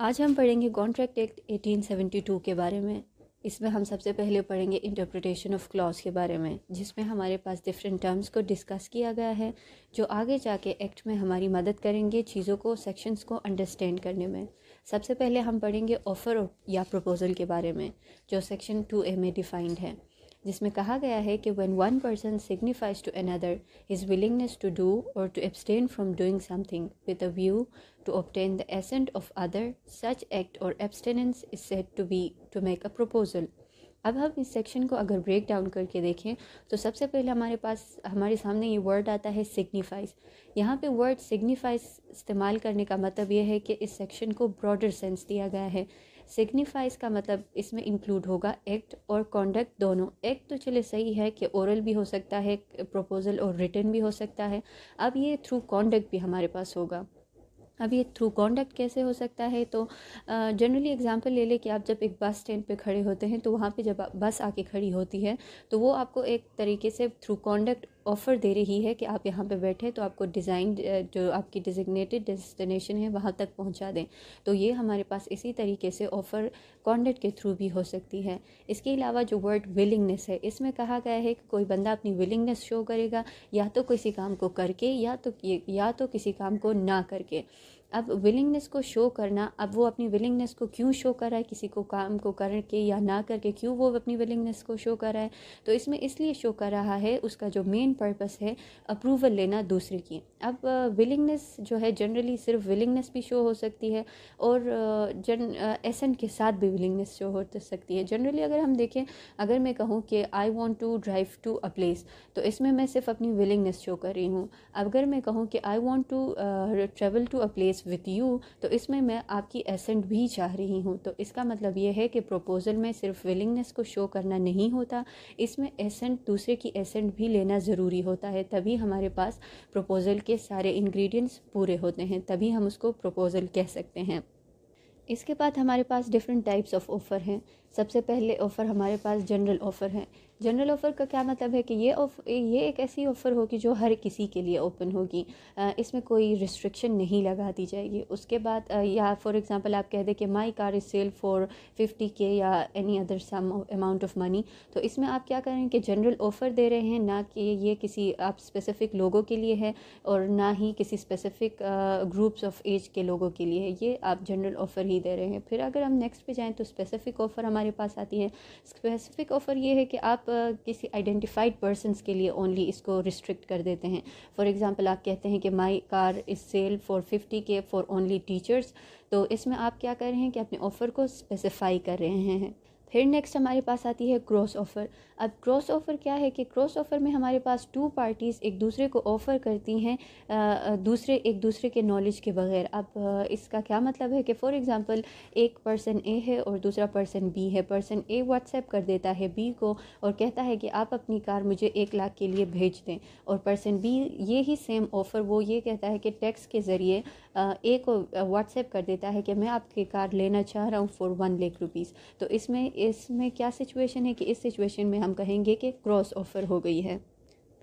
आज हम पढ़ेंगे कॉन्ट्रैक्ट एक्ट 1872 के बारे में इसमें हम सबसे पहले पढ़ेंगे इंटरप्रिटेशन ऑफ क्लॉज के बारे में जिसमें हमारे पास डिफरेंट टर्म्स को डिस्कस किया गया है जो आगे जाके एक्ट में हमारी मदद करेंगे चीज़ों को सेक्शंस को अंडरस्टैंड करने में सबसे पहले हम पढ़ेंगे ऑफ़र या प्रपोज़ल के बारे में जो सेक्शन टू ए में डिफाइंड है जिसमें कहा गया है कि one one person signifies to another his willingness to do और to abstain from doing something with a view to obtain the assent of other such act और abstinence is said to be to make a proposal अब हम इस section को अगर break down करके देखें तो सबसे पहले हमारे पास हमारे सामने ये वर्ड आता है सिग्निफाइज यहाँ पे वर्ड सिग्निफाइज इस्तेमाल करने का मतलब ये है कि इस सेक्शन को ब्रॉडर सेंस दिया गया है सिग्निफाइज का मतलब इसमें इंक्लूड होगा एक्ट और कॉन्डक्ट दोनों एक्ट तो चले सही है कि ओरल भी हो सकता है प्रपोज़ल और रिटर्न भी हो सकता है अब ये थ्रू कॉन्डक्ट भी हमारे पास होगा अब ये थ्रू कॉन्डक्ट कैसे हो सकता है तो जनरली एग्जांपल ले ले कि आप जब एक बस स्टैंड पे खड़े होते हैं तो वहाँ पे जब बस आके खड़ी होती है तो वो आपको एक तरीके से थ्रू कॉन्डक्ट ऑफ़र दे रही है कि आप यहाँ पे बैठे तो आपको डिज़ाइन जो आपकी डिजिग्नेटेड डेस्टिनेशन है वहाँ तक पहुँचा दें तो ये हमारे पास इसी तरीके से ऑफ़र कॉन्डेट के थ्रू भी हो सकती है इसके अलावा जो वर्ड विलिंगनेस है इसमें कहा गया है कि कोई बंदा अपनी विलिंगनेस शो करेगा या तो किसी काम को करके या तो या तो किसी काम को ना करके अब विलिंगनेस को शो करना अब वो अपनी विलिंगनेस को क्यों शो कर रहा है किसी को काम को करके या ना करके क्यों वो अपनी विलिंगनेस को शो कर रहा है तो इसमें इसलिए शो कर रहा है उसका जो मेन पर्पस है अप्रूवल लेना दूसरे की अब विलिंगनेस जो है जनरली सिर्फ विलिंगनेस भी शो हो सकती है और जन एसन के साथ भी विलिंगनेस शो हो तो सकती है जनरली अगर हम देखें अगर मैं कहूँ कि I want to drive to a place तो इसमें मैं सिर्फ अपनी विलिंगनेस शो कर रही हूँ अगर मैं कहूँ कि I want to travel to a place with you तो इसमें मैं आपकी एसेंट भी चाह रही हूँ तो इसका मतलब ये है कि प्रपोज़ल में सिर्फ विलिंगनेस को शो करना नहीं होता इसमें एसेंट दूसरे की एसेंट भी लेना ज़रूरी होता है तभी हमारे पास प्रपोज़ल के सारे इंग्रेडिएंट्स पूरे होते हैं तभी हम उसको प्रपोज़ल कह सकते हैं इसके बाद हमारे पास डिफरेंट टाइप्स ऑफ ऑफ़र हैं सबसे पहले ऑफ़र हमारे पास जनरल ऑफ़र है जनरल ऑफ़र का क्या मतलब है कि ये ऑफ़ ये एक ऐसी ऑफ़र होगी जो हर किसी के लिए ओपन होगी इसमें कोई रिस्ट्रिक्शन नहीं लगा दी जाएगी उसके बाद या फॉर एग्जांपल आप कह दें कि my car is sale for fifty K या any other sum amount of money तो इसमें आप क्या करें कि जनरल ऑफ़र दे रहे हैं ना कि ये किसी आप स्पेसिफ़िक लोगों के लिए है और ना ही किसी स्पेसिफ़िक ग्रुप्स ऑफ एज के लोगों के लिए है ये आप जनरल ऑफ़र ही दे रहे हैं फिर अगर हम नेक्स्ट पे जाएँ तो स्पेसिफ़िक ऑफ़र हमारे हमारे पास आती हैं स्पेसिफिक ऑफ़र ये है कि आप किसी आइडेंटिफाइड पर्सनस के लिए ओनली इसको रिस्ट्रिक्ट कर देते हैं फॉर एग्ज़ाम्पल आप कहते हैं कि my car is sale for fifty K for only teachers तो इसमें आप क्या कर रहे हैं कि अपने ऑफ़र को स्पेसिफाई कर रहे हैं फिर नेक्स्ट हमारे पास आती है क्रॉस ऑफ़र अब क्रॉस ऑफ़र क्या है कि क्रॉस ऑफ़र में हमारे पास टू पार्टीज़ एक दूसरे को ऑफ़र करती हैं दूसरे एक दूसरे के नॉलेज के बगैर अब इसका क्या मतलब है कि फ़ॉर एग्ज़ाम्पल एक पर्सन ए है और दूसरा पर्सन बी है पर्सन ए व्हाट्सएप कर देता है बी को और कहता है कि आप अपनी कार मुझे एक लाख के लिए भेज दें और पर्सन बी ये ही सेम ऑफ़र वो ये कहता है कि टैक्स के ज़रिए ए को व्हाट्सएप कर देता है कि मैं आपकी कार लेना चाह रहा हूँ फॉर वन लेख रुपीज़ तो इसमें इसमें क्या सिचुएशन है कि इस सिचुएशन में हम कहेंगे कि क्रॉस ऑफ़र हो गई है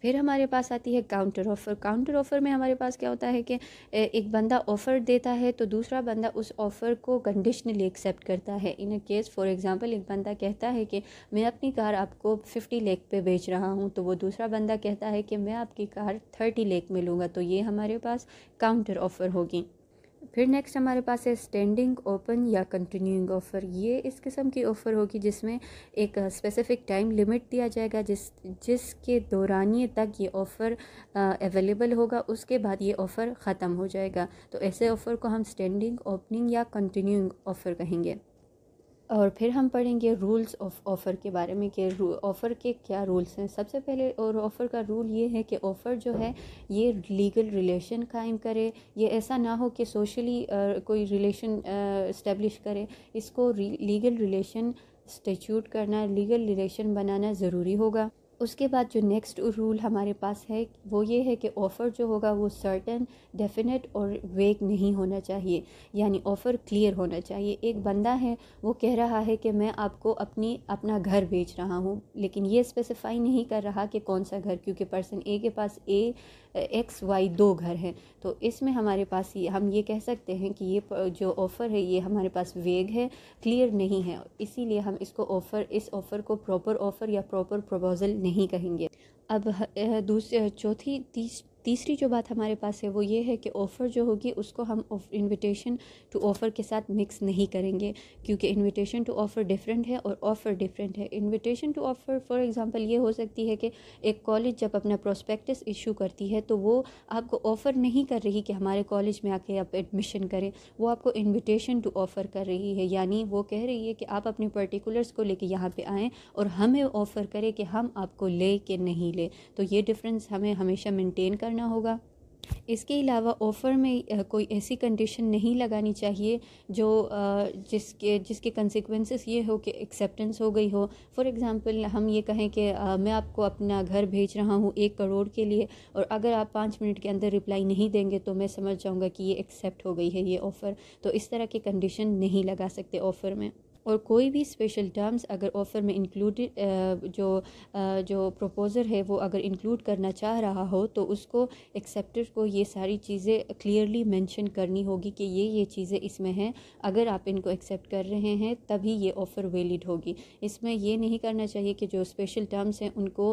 फिर हमारे पास आती है काउंटर ऑफ़र काउंटर ऑफ़र में हमारे पास क्या होता है कि एक बंदा ऑफ़र देता है तो दूसरा बंदा उस ऑफ़र को कंडीशनली एक्सेप्ट करता है इन केस फॉर एग्जांपल एक बंदा कहता है कि मैं अपनी कार आपको फिफ्टी लेख पे बेच रहा हूँ तो वो दूसरा बंदा कहता है कि मैं आपकी कार थर्टी लेख में लूँगा तो ये हमारे पास काउंटर ऑफ़र होगी फिर नेक्स्ट हमारे पास है स्टैंडिंग ओपन या कंटिन्यूइंग ऑफ़र ये इस किस्म की ऑफ़र होगी जिसमें एक स्पेसिफ़िक टाइम लिमिट दिया जाएगा जिस जिसके दौरानिए तक ये ऑफ़र अवेलेबल होगा उसके बाद ये ऑफ़र ख़त्म हो जाएगा तो ऐसे ऑफ़र को हम स्टैंडिंग ओपनिंग या कंटिन्यूइंग ऑफ़र कहेंगे और फिर हम पढ़ेंगे रूल्स ऑफ ऑफ़र के बारे में कि ऑफ़र के क्या रूल्स हैं सबसे पहले और ऑफ़र का रूल ये है कि ऑफ़र जो है ये लीगल रिलेशन कायम करे ये ऐसा ना हो कि सोशली कोई रिलेशन इस्टेब्लिश करे इसको लीगल रिलेशन स्टेच्यूट करना लीगल रिलेशन बनाना ज़रूरी होगा उसके बाद जो नेक्स्ट रूल हमारे पास है वो ये है कि ऑफ़र जो होगा वो सर्टन डेफिनेट और वेग नहीं होना चाहिए यानी ऑफ़र क्लियर होना चाहिए एक बंदा है वो कह रहा है कि मैं आपको अपनी अपना घर बेच रहा हूँ लेकिन ये स्पेसिफाई नहीं कर रहा कि कौन सा घर क्योंकि पर्सन ए के पास ए एक्स वाई दो घर हैं तो इसमें हमारे पास ये हम ये कह सकते हैं कि ये जो ऑफ़र है ये हमारे पास वेग है क्लियर नहीं है इसीलिए हम इसको ऑफ़र इस ऑफ़र को प्रॉपर ऑफ़र या प्रॉपर प्रपोज़ल नहीं नहीं कहेंगे अब दूसरी चौथी तीस तीसरी जो बात हमारे पास है वो ये है कि ऑफ़र जो होगी उसको हम इनविटेशन टू ऑफ़र के साथ मिक्स नहीं करेंगे क्योंकि इनविटेशन टू ऑफ़र डिफरेंट है और ऑफ़र डिफरेंट है invitation to offer for example ये हो सकती है कि एक कॉलेज जब अपना प्रोस्पेक्टस इशू करती है तो वो आपको ऑफ़र नहीं कर रही कि हमारे कॉलेज में आके आप एडमिशन करें वो आपको इन्विटेशन टू ऑफ़र कर रही है यानी वो कह रही है कि आप अपने पर्टिकुलर्स को लेके यहाँ पर आएँ और हमें ऑफ़र करें कि हम आपको ले कि नहीं ले तो ये डिफरेंस हमें हमेशा मेनटेन कर करना होगा इसके अलावा ऑफ़र में कोई ऐसी कंडीशन नहीं लगानी चाहिए जो जिसके जिसके कंसिक्वेंसेस ये हो कि एक्सेप्टेंस हो गई हो फॉर एग्ज़ाम्पल हम ये कहें कि मैं आपको अपना घर भेज रहा हूँ एक करोड़ के लिए और अगर आप पाँच मिनट के अंदर रिप्लाई नहीं देंगे तो मैं समझ जाऊँगा कि ये एक्सेप्ट हो गई है ये ऑफ़र तो इस तरह की कंडीशन नहीं लगा सकते ऑफ़र में और कोई भी स्पेशल टर्म्स अगर ऑफ़र में इंक्लूड जो जो प्रपोज़र है वो अगर इंक्लूड करना चाह रहा हो तो उसको एक्सेप्टर को ये सारी चीज़ें क्लियरली मेंशन करनी होगी कि ये ये चीज़ें इसमें हैं अगर आप इनको एक्सेप्ट कर रहे हैं तभी ये ऑफ़र वैलिड होगी इसमें ये नहीं करना चाहिए कि जो स्पेशल टर्म्स हैं उनको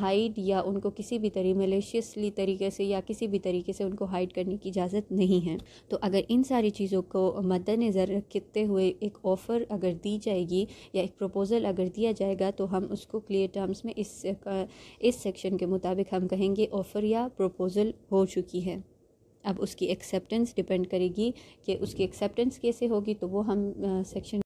हाइड या उनको किसी भी तरी मलेशियसली तरीके से या किसी भी तरीके से उनको हाइड करने की इजाज़त नहीं है तो अगर इन सारी चीज़ों को मद्दनज़र रखते हुए एक ऑफ़र अगर दी जाएगी या एक प्रपोज़ल अगर दिया जाएगा तो हम उसको क्लियर टर्म्स में इस इस सेक्शन के मुताबिक हम कहेंगे ऑफ़र या प्रपोज़ल हो चुकी है अब उसकी एक्सेप्टेंस डिपेंड करेगी कि उसकी एक्सेप्टेंस कैसे होगी तो वो हम सेक्शन